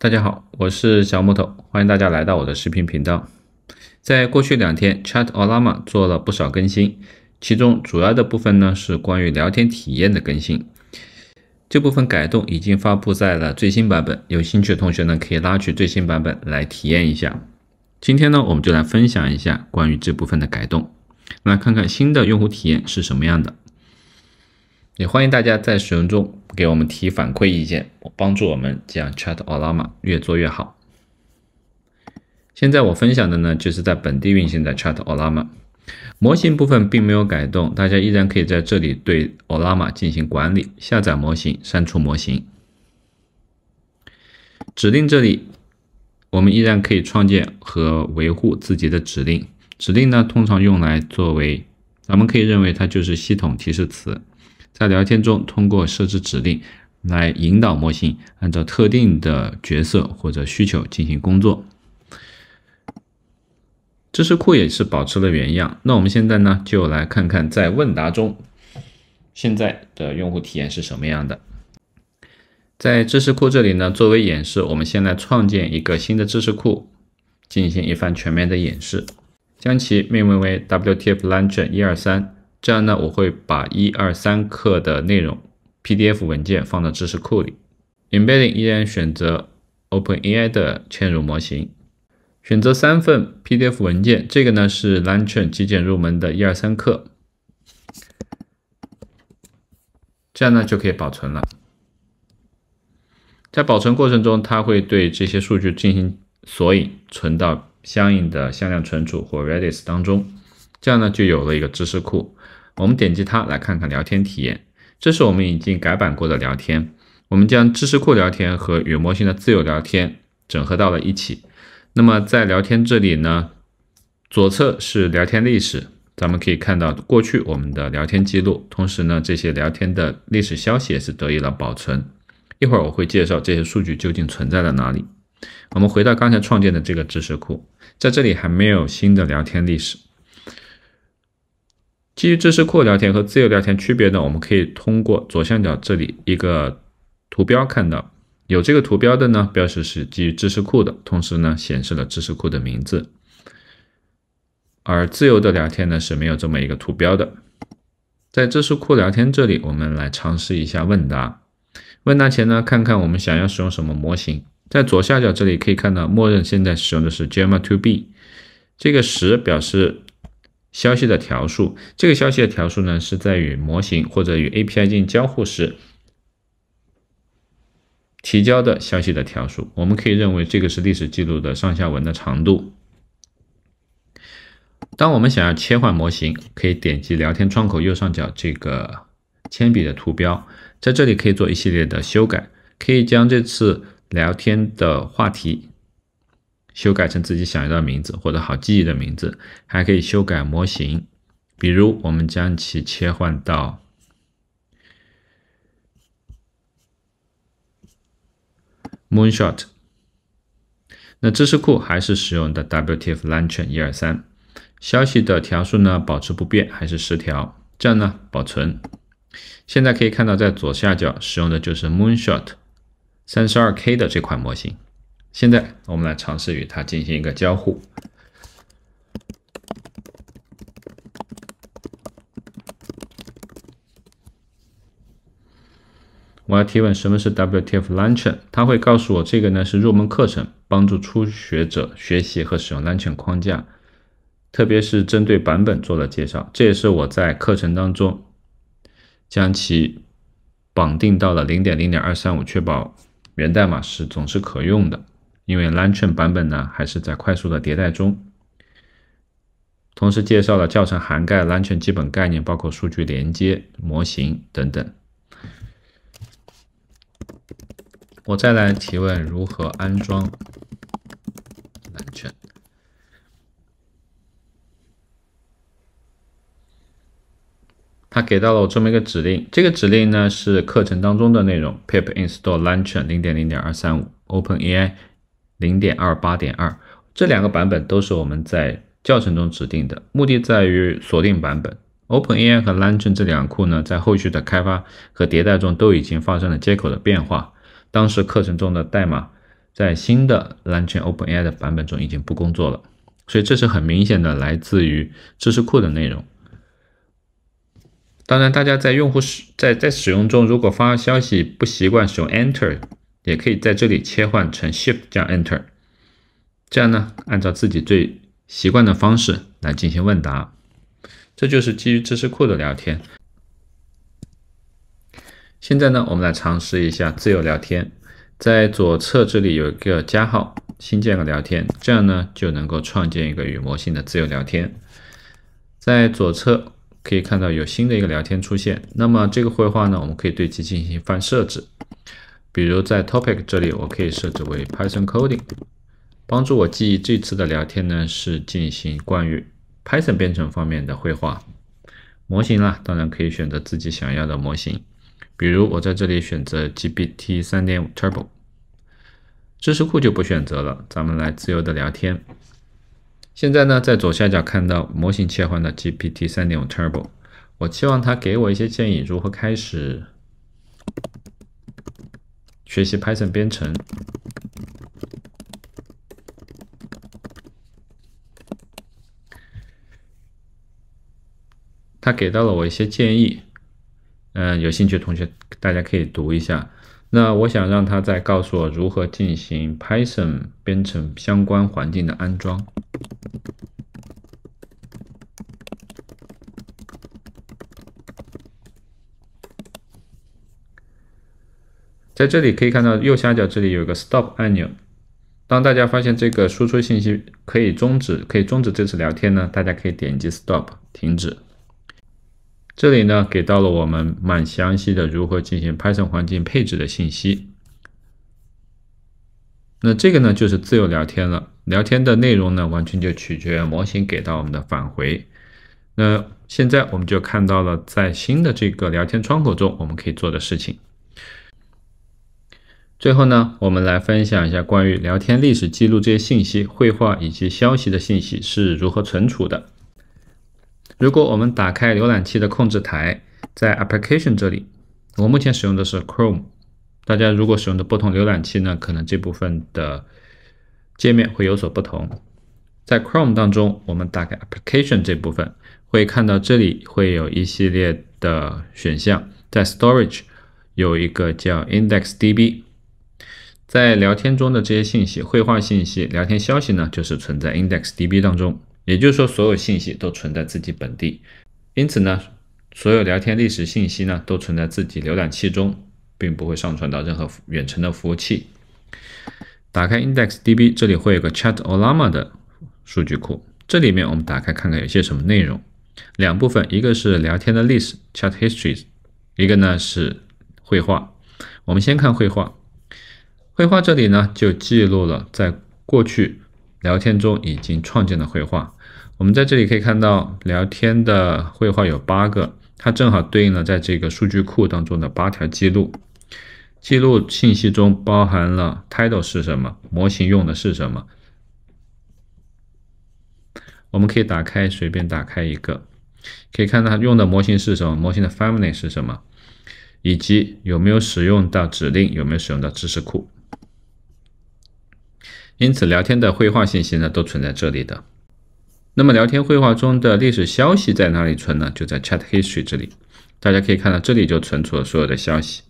大家好，我是小木头，欢迎大家来到我的视频频道。在过去两天，Chat Olama 做了不少更新，其中主要的部分呢是关于聊天体验的更新。这部分改动已经发布在了最新版本，有兴趣的同学呢可以拉取最新版本来体验一下。今天呢，我们就来分享一下关于这部分的改动，来看看新的用户体验是什么样的。也欢迎大家在使用中。给我们提反馈意见，帮助我们将 Chat Ollama 越做越好。现在我分享的呢，就是在本地运行的 Chat Ollama，模型部分并没有改动，大家依然可以在这里对 Ollama 进行管理、下载模型、删除模型。指令这里，我们依然可以创建和维护自己的指令。指令呢，通常用来作为，咱们可以认为它就是系统提示词。在聊天中，通过设置指令来引导模型按照特定的角色或者需求进行工作。知识库也是保持了原样。那我们现在呢，就来看看在问答中现在的用户体验是什么样的。在知识库这里呢，作为演示，我们现在创建一个新的知识库，进行一番全面的演示，将其命名为 WTFLauncher 一二三。这样呢，我会把一、二、三课的内容 PDF 文件放到知识库里，embedding 依然选择 OpenAI 的嵌入模型，选择三份 PDF 文件，这个呢是 l a n c h e n 极简入门的一、二、三课，这样呢就可以保存了。在保存过程中，它会对这些数据进行索引，存到相应的向量存储或 Redis 当中。这样呢，就有了一个知识库。我们点击它来看看聊天体验。这是我们已经改版过的聊天。我们将知识库聊天和与模型的自由聊天整合到了一起。那么在聊天这里呢，左侧是聊天历史，咱们可以看到过去我们的聊天记录。同时呢，这些聊天的历史消息也是得以了保存。一会儿我会介绍这些数据究竟存在了哪里。我们回到刚才创建的这个知识库，在这里还没有新的聊天历史。基于知识库聊天和自由聊天区别呢，我们可以通过左上角这里一个图标看到，有这个图标的呢，标识是基于知识库的，同时呢显示了知识库的名字。而自由的聊天呢是没有这么一个图标的。在知识库聊天这里，我们来尝试一下问答。问答前呢，看看我们想要使用什么模型。在左下角这里可以看到，默认现在使用的是 Gemma 2B，这个十表示。消息的条数，这个消息的条数呢，是在与模型或者与 API 进行交互时提交的消息的条数。我们可以认为这个是历史记录的上下文的长度。当我们想要切换模型，可以点击聊天窗口右上角这个铅笔的图标，在这里可以做一系列的修改，可以将这次聊天的话题。修改成自己想要的名字或者好记忆的名字，还可以修改模型，比如我们将其切换到 Moonshot。那知识库还是使用的 W T F Launcher 一二三，消息的条数呢保持不变，还是十条。这样呢保存，现在可以看到在左下角使用的就是 Moonshot 三十二 K 的这款模型。现在我们来尝试与它进行一个交互。我要提问什么是 WTF Launcher？它会告诉我这个呢是入门课程，帮助初学者学习和使用 Launcher 框架，特别是针对版本做了介绍。这也是我在课程当中将其绑定到了零点零点二三五，确保源代码是总是可用的。因为 l a n t e r n 版本呢，还是在快速的迭代中。同时介绍了教程涵盖 l a n t e r n 基本概念，包括数据连接、模型等等。我再来提问：如何安装 l a n t e r n 他给到了我这么一个指令，这个指令呢是课程当中的内容：pip install l a n t e r n 零点零点二三五 openai。零点二八点二这两个版本都是我们在教程中指定的，目的在于锁定版本。OpenAI 和 l a n t e r n 这两库呢，在后续的开发和迭代中都已经发生了接口的变化，当时课程中的代码在新的 l a n t e r n OpenAI 的版本中已经不工作了，所以这是很明显的来自于知识库的内容。当然，大家在用户使在在使用中，如果发消息不习惯使用 Enter。也可以在这里切换成 Shift 加 Enter，这样呢，按照自己最习惯的方式来进行问答。这就是基于知识库的聊天。现在呢，我们来尝试一下自由聊天。在左侧这里有一个加号，新建个聊天，这样呢，就能够创建一个与模型的自由聊天。在左侧可以看到有新的一个聊天出现。那么这个绘画呢，我们可以对其进行番设置。比如在 Topic 这里，我可以设置为 Python Coding，帮助我记忆这次的聊天呢是进行关于 Python 编程方面的绘画。模型啦，当然可以选择自己想要的模型，比如我在这里选择 GPT 3.5 Turbo。知识库就不选择了，咱们来自由的聊天。现在呢，在左下角看到模型切换的 GPT 3.5 Turbo，我期望它给我一些建议如何开始。学习 Python 编程，他给到了我一些建议，嗯，有兴趣同学大家可以读一下。那我想让他再告诉我如何进行 Python 编程相关环境的安装。在这里可以看到右下角这里有一个 Stop 按钮，当大家发现这个输出信息可以终止，可以终止这次聊天呢，大家可以点击 Stop 停止。这里呢给到了我们蛮详细的如何进行 Python 环境配置的信息。那这个呢就是自由聊天了，聊天的内容呢完全就取决于模型给到我们的返回。那现在我们就看到了在新的这个聊天窗口中我们可以做的事情。最后呢，我们来分享一下关于聊天历史记录这些信息、绘画以及消息的信息是如何存储的。如果我们打开浏览器的控制台，在 Application 这里，我目前使用的是 Chrome，大家如果使用的不同浏览器呢，可能这部分的界面会有所不同。在 Chrome 当中，我们打开 Application 这部分，会看到这里会有一系列的选项，在 Storage 有一个叫 IndexedDB。在聊天中的这些信息、绘画信息、聊天消息呢，就是存在 IndexDB 当中。也就是说，所有信息都存在自己本地。因此呢，所有聊天历史信息呢，都存在自己浏览器中，并不会上传到任何远程的服务器。打开 IndexDB，这里会有个 Chat Olama 的数据库。这里面我们打开看看有些什么内容。两部分，一个是聊天的历史 Chat Histories，一个呢是绘画。我们先看绘画。绘画这里呢，就记录了在过去聊天中已经创建的绘画。我们在这里可以看到，聊天的绘画有八个，它正好对应了在这个数据库当中的八条记录。记录信息中包含了 title 是什么，模型用的是什么。我们可以打开随便打开一个，可以看到用的模型是什么，模型的 family 是什么，以及有没有使用到指令，有没有使用到知识库。因此，聊天的绘画信息呢，都存在这里的。那么，聊天绘画中的历史消息在哪里存呢？就在 Chat History 这里。大家可以看到，这里就存储了所有的消息。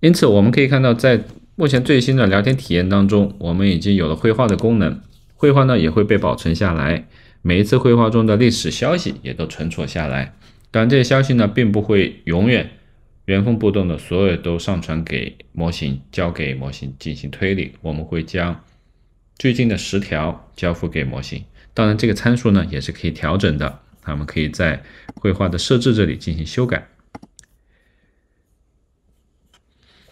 因此，我们可以看到，在目前最新的聊天体验当中，我们已经有了绘画的功能，绘画呢也会被保存下来，每一次绘画中的历史消息也都存储下来。当然，这些消息呢并不会永远。原封不动的所有都上传给模型，交给模型进行推理。我们会将最近的十条交付给模型。当然，这个参数呢也是可以调整的。我们可以在绘画的设置这里进行修改。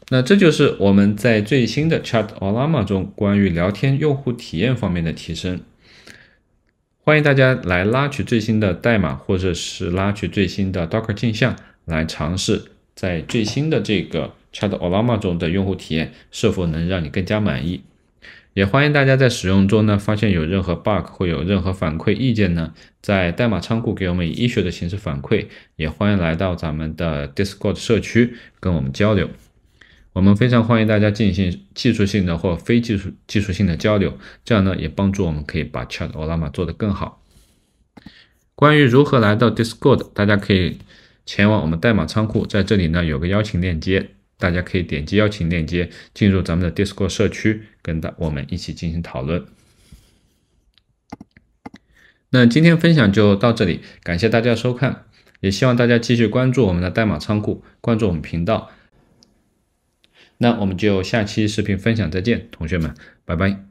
那这就是我们在最新的 Chat Olama 中关于聊天用户体验方面的提升。欢迎大家来拉取最新的代码，或者是拉取最新的 Docker 镜像来尝试。在最新的这个 Chat Olama 中的用户体验是否能让你更加满意？也欢迎大家在使用中呢发现有任何 bug 或有任何反馈意见呢，在代码仓库给我们以医学的形式反馈，也欢迎来到咱们的 Discord 社区跟我们交流。我们非常欢迎大家进行技术性的或非技术技术性的交流，这样呢也帮助我们可以把 Chat Olama 做得更好。关于如何来到 Discord，大家可以。前往我们代码仓库，在这里呢有个邀请链接，大家可以点击邀请链接进入咱们的 Discord 社区，跟大我们一起进行讨论。那今天分享就到这里，感谢大家收看，也希望大家继续关注我们的代码仓库，关注我们频道。那我们就下期视频分享再见，同学们，拜拜。